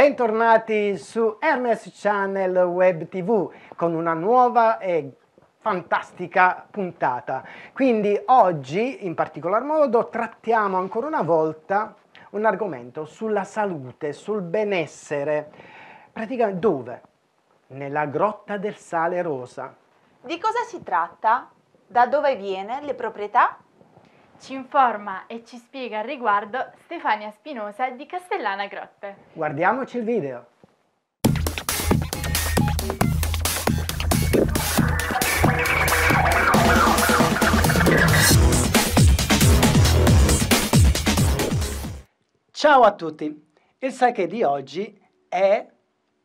Bentornati su Ernest Channel Web TV con una nuova e fantastica puntata. Quindi oggi in particolar modo trattiamo ancora una volta un argomento sulla salute, sul benessere. Praticamente dove? Nella grotta del sale rosa. Di cosa si tratta? Da dove viene? Le proprietà? Ci informa e ci spiega al riguardo Stefania Spinosa di Castellana Grotte. Guardiamoci il video! Ciao a tutti! Il sake di oggi è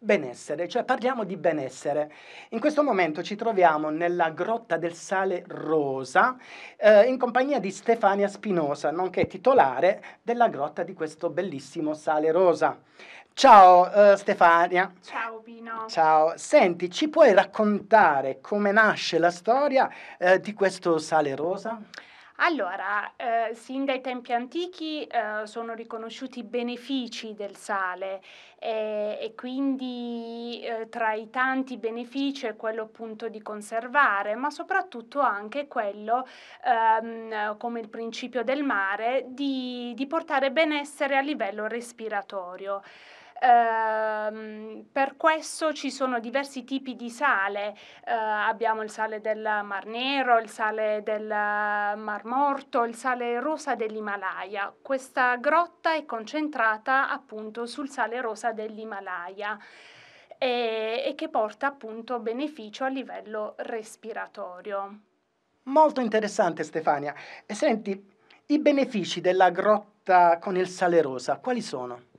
benessere, cioè parliamo di benessere. In questo momento ci troviamo nella Grotta del Sale Rosa eh, in compagnia di Stefania Spinosa, nonché titolare della grotta di questo bellissimo Sale Rosa. Ciao eh, Stefania. Ciao Pino. Ciao. Senti, ci puoi raccontare come nasce la storia eh, di questo Sale Rosa? Allora, eh, sin dai tempi antichi eh, sono riconosciuti i benefici del sale eh, e quindi eh, tra i tanti benefici è quello appunto di conservare, ma soprattutto anche quello, ehm, come il principio del mare, di, di portare benessere a livello respiratorio. Ehm, per questo ci sono diversi tipi di sale, eh, abbiamo il sale del Mar Nero, il sale del Mar Morto, il sale rosa dell'Himalaya. Questa grotta è concentrata appunto sul sale rosa dell'Himalaya e, e che porta appunto beneficio a livello respiratorio. Molto interessante Stefania. E senti, i benefici della grotta con il sale rosa quali sono?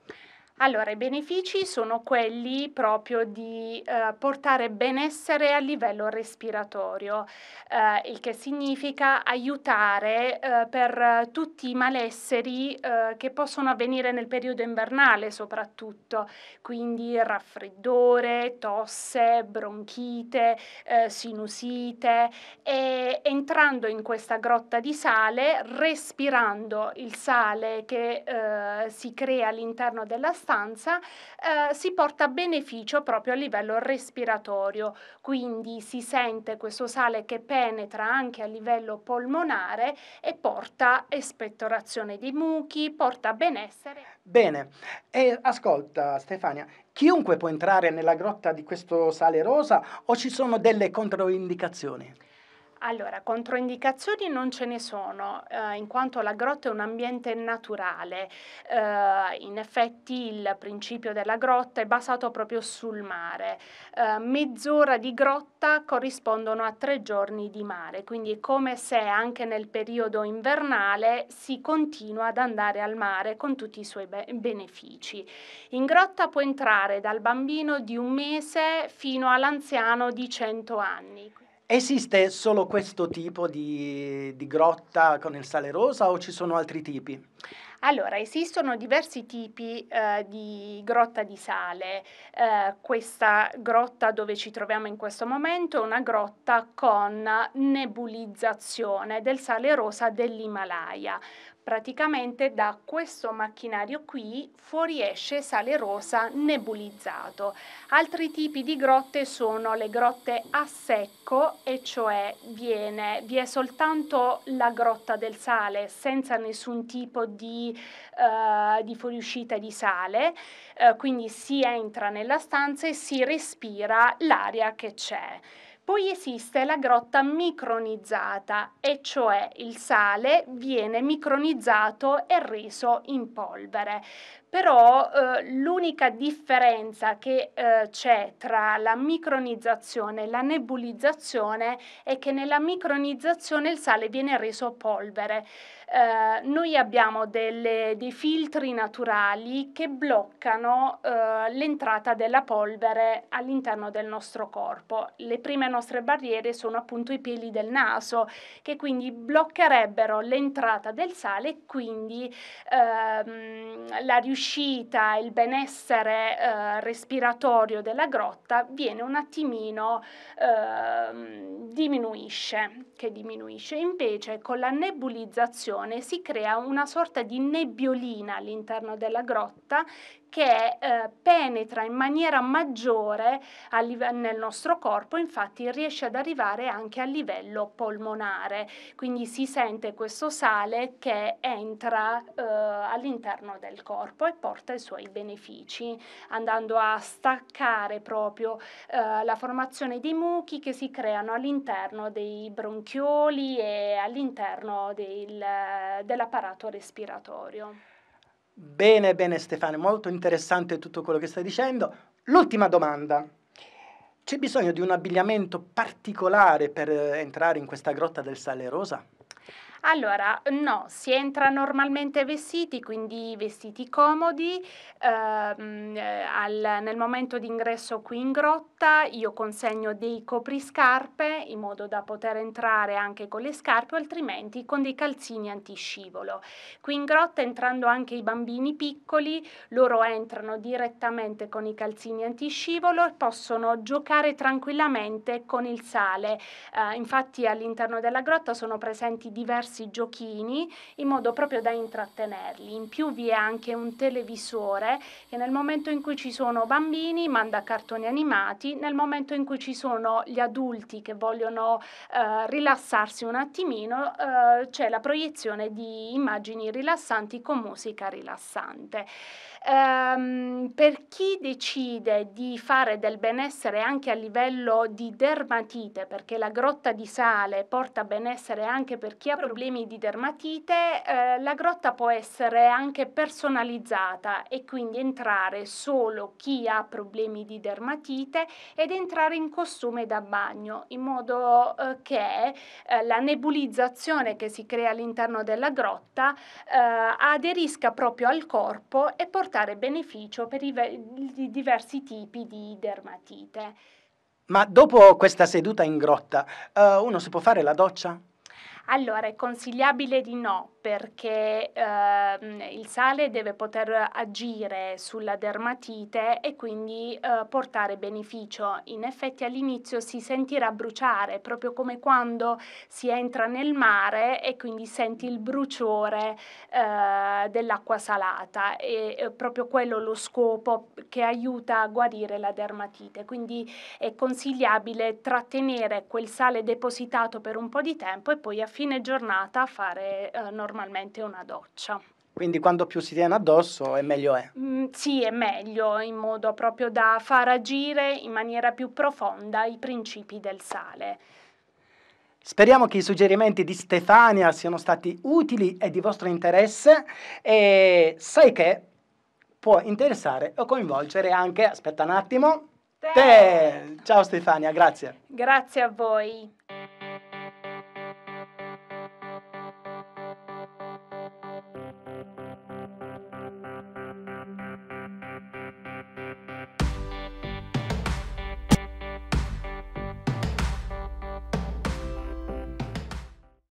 Allora, i benefici sono quelli proprio di eh, portare benessere a livello respiratorio, eh, il che significa aiutare eh, per tutti i malesseri eh, che possono avvenire nel periodo invernale soprattutto, quindi raffreddore, tosse, bronchite, eh, sinusite e entrando in questa grotta di sale, respirando il sale che eh, si crea all'interno della stanza, stanza eh, si porta beneficio proprio a livello respiratorio, quindi si sente questo sale che penetra anche a livello polmonare e porta espettorazione di muchi, porta benessere. Bene, e ascolta Stefania, chiunque può entrare nella grotta di questo sale rosa o ci sono delle controindicazioni? Allora, controindicazioni non ce ne sono, eh, in quanto la grotta è un ambiente naturale. Eh, in effetti il principio della grotta è basato proprio sul mare. Eh, mezz'ora di grotta corrispondono a tre giorni di mare, quindi è come se anche nel periodo invernale si continua ad andare al mare con tutti i suoi be- benefici. In grotta può entrare dal bambino di un mese fino all'anziano di 100 anni. Esiste solo questo tipo di, di, grotta con il sale rosa o ci sono altri tipi? Allora, esistono diversi tipi eh, di grotta di sale. Eh, questa grotta dove ci troviamo in questo momento è una grotta con nebulizzazione del sale rosa dell'Himalaya. Praticamente da questo macchinario qui fuoriesce sale rosa nebulizzato. Altri tipi di grotte sono le grotte a secco, e cioè viene, vi è soltanto la grotta del sale senza nessun tipo di, eh, di fuoriuscita di sale, eh, quindi si entra nella stanza e si respira l'aria che c'è. Poi esiste la grotta micronizzata, e cioè il sale viene micronizzato e reso in polvere però eh, l'unica differenza che eh, c'è tra la micronizzazione e la nebulizzazione è che nella micronizzazione il sale viene reso polvere. Eh, noi abbiamo delle, dei filtri naturali che bloccano eh, l'entrata della polvere all'interno del nostro corpo. Le prime nostre barriere sono appunto i peli del naso che quindi bloccherebbero l'entrata del sale e quindi ehm, la riuscita riuscita, il benessere eh, respiratorio della grotta viene un attimino eh, diminuisce, che diminuisce. Invece con la nebulizzazione si crea una sorta di nebbiolina all'interno della grotta che eh, penetra in maniera maggiore nel nostro corpo, infatti riesce ad arrivare anche a livello polmonare, quindi si sente questo sale che entra eh, all'interno del corpo e porta i suoi benefici, andando a staccare proprio eh, la formazione di muchi che si creano all'interno dei bronchioli e all'interno del, dell'apparato respiratorio. Bene, bene Stefano, molto interessante tutto quello che stai dicendo. L'ultima domanda. C'è bisogno di un abbigliamento particolare per eh, entrare in questa grotta del Sale Rosa? Allora, no, si entra normalmente vestiti, quindi vestiti comodi. Ehm, eh, al- nel momento d'ingresso qui in grotta io consegno dei copriscarpe in modo da poter entrare anche con le scarpe o altrimenti con dei calzini antiscivolo. Qui in grotta entrando anche i bambini piccoli, loro entrano direttamente con i calzini antiscivolo e possono giocare tranquillamente con il sale. Eh, infatti all'interno della grotta sono presenti diversi diversi giochini in modo proprio da intrattenerli. In più vi è anche un televisore che nel momento in cui ci sono bambini manda cartoni animati, nel momento in cui ci sono gli adulti che vogliono eh, rilassarsi un attimino eh, c'è la proiezione di immagini rilassanti con musica rilassante. Ehm, per chi decide di fare del benessere anche a livello di dermatite, perché la grotta di sale porta benessere anche per chi ha problemi di dermatite, eh, la grotta può essere anche personalizzata e quindi entrare solo chi ha problemi di dermatite ed entrare in costume da bagno, in modo eh, che eh, la nebulizzazione che si crea all'interno della grotta eh, aderisca proprio al corpo e portare beneficio per i di diversi tipi di dermatite. Ma dopo questa seduta in grotta, uh, eh, uno si può fare la doccia? Allora, è consigliabile di no perché eh, il sale deve poter agire sulla dermatite e quindi eh, portare beneficio. In effetti all'inizio si sentirà bruciare, proprio come quando si entra nel mare e quindi senti il bruciore eh, dell'acqua salata. E eh, proprio quello lo scopo che aiuta a guarire la dermatite. Quindi è consigliabile trattenere quel sale depositato per un po' di tempo e poi affidare fine giornata fare eh, normalmente una doccia. Quindi quando più si tiene addosso è meglio è? Mm, sì, è meglio, in modo proprio da far agire in maniera più profonda i principi del sale. Speriamo che i suggerimenti di Stefania siano stati utili e di vostro interesse e sai che può interessare o coinvolgere anche, aspetta un attimo, te. te. Ciao Stefania, grazie. Grazie a voi.